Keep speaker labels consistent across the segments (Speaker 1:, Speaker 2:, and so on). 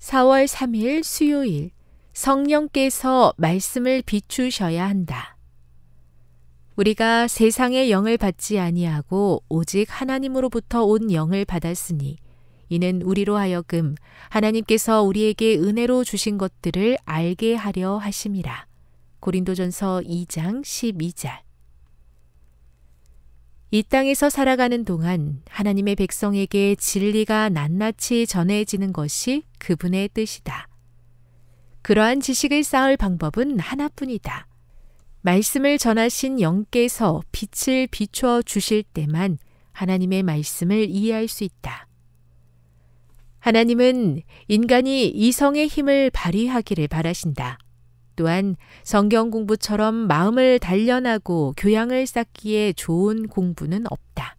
Speaker 1: 4월 3일 수요일 성령께서 말씀을 비추셔야 한다. 우리가 세상의 영을 받지 아니하고 오직 하나님으로부터 온 영을 받았으니 이는 우리로 하여금 하나님께서 우리에게 은혜로 주신 것들을 알게 하려 하심이라. 고린도전서 2장 12절 이 땅에서 살아가는 동안 하나님의 백성에게 진리가 낱낱이 전해지는 것이 그분의 뜻이다. 그러한 지식을 쌓을 방법은 하나뿐이다. 말씀을 전하신 영께서 빛을 비춰 주실 때만 하나님의 말씀을 이해할 수 있다. 하나님은 인간이 이성의 힘을 발휘하기를 바라신다. 또한 성경 공부처럼 마음을 단련하고 교양을 쌓기에 좋은 공부는 없다.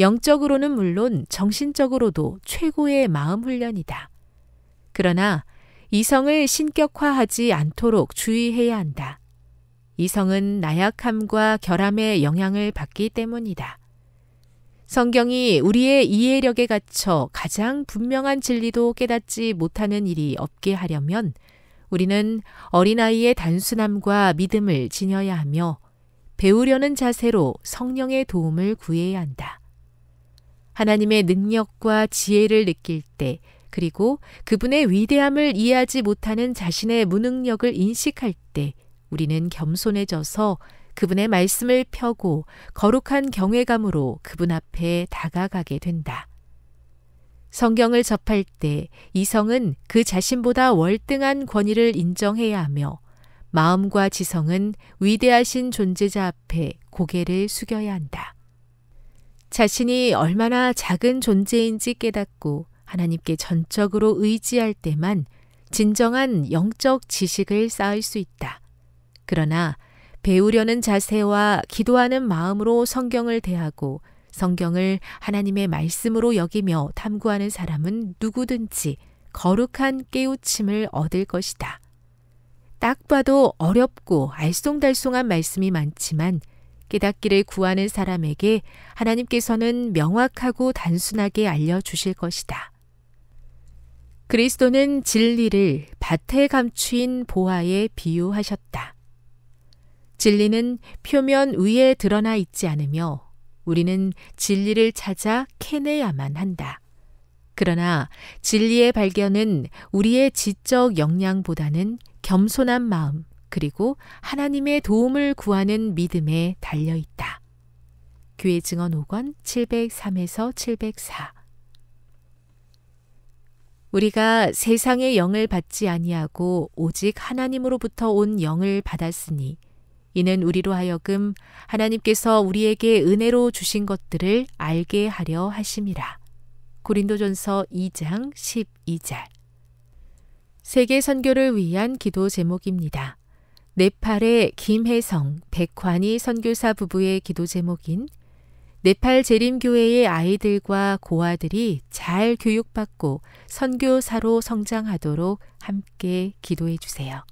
Speaker 1: 영적으로는 물론 정신적으로도 최고의 마음 훈련이다. 그러나 이성을 신격화하지 않도록 주의해야 한다. 이성은 나약함과 결함의 영향을 받기 때문이다. 성경이 우리의 이해력에 갇혀 가장 분명한 진리도 깨닫지 못하는 일이 없게 하려면 우리는 어린아이의 단순함과 믿음을 지녀야 하며 배우려는 자세로 성령의 도움을 구해야 한다. 하나님의 능력과 지혜를 느낄 때 그리고 그분의 위대함을 이해하지 못하는 자신의 무능력을 인식할 때 우리는 겸손해져서 그분의 말씀을 펴고 거룩한 경외감으로 그분 앞에 다가가게 된다. 성경을 접할 때 이성은 그 자신보다 월등한 권위를 인정해야 하며 마음과 지성은 위대하신 존재자 앞에 고개를 숙여야 한다. 자신이 얼마나 작은 존재인지 깨닫고 하나님께 전적으로 의지할 때만 진정한 영적 지식을 쌓을 수 있다. 그러나 배우려는 자세와 기도하는 마음으로 성경을 대하고 성경을 하나님의 말씀으로 여기며 탐구하는 사람은 누구든지 거룩한 깨우침을 얻을 것이다. 딱 봐도 어렵고 알쏭달쏭한 말씀이 많지만 깨닫기를 구하는 사람에게 하나님께서는 명확하고 단순하게 알려주실 것이다. 그리스도는 진리를 밭에 감추인 보화에 비유하셨다. 진리는 표면 위에 드러나 있지 않으며 우리는 진리를 찾아 캐내야만 한다. 그러나 진리의 발견은 우리의 지적 역량보다는 겸손한 마음, 그리고 하나님의 도움을 구하는 믿음에 달려 있다. 교회 증언 5권 703에서 704. 우리가 세상의 영을 받지 아니하고 오직 하나님으로부터 온 영을 받았으니 이는 우리로 하여금 하나님께서 우리에게 은혜로 주신 것들을 알게 하려 하심이라. 고린도전서 2장 12절. 세계 선교를 위한 기도 제목입니다. 네팔의 김혜성, 백환희 선교사 부부의 기도 제목인 네팔 재림교회의 아이들과 고아들이 잘 교육받고 선교사로 성장하도록 함께 기도해 주세요.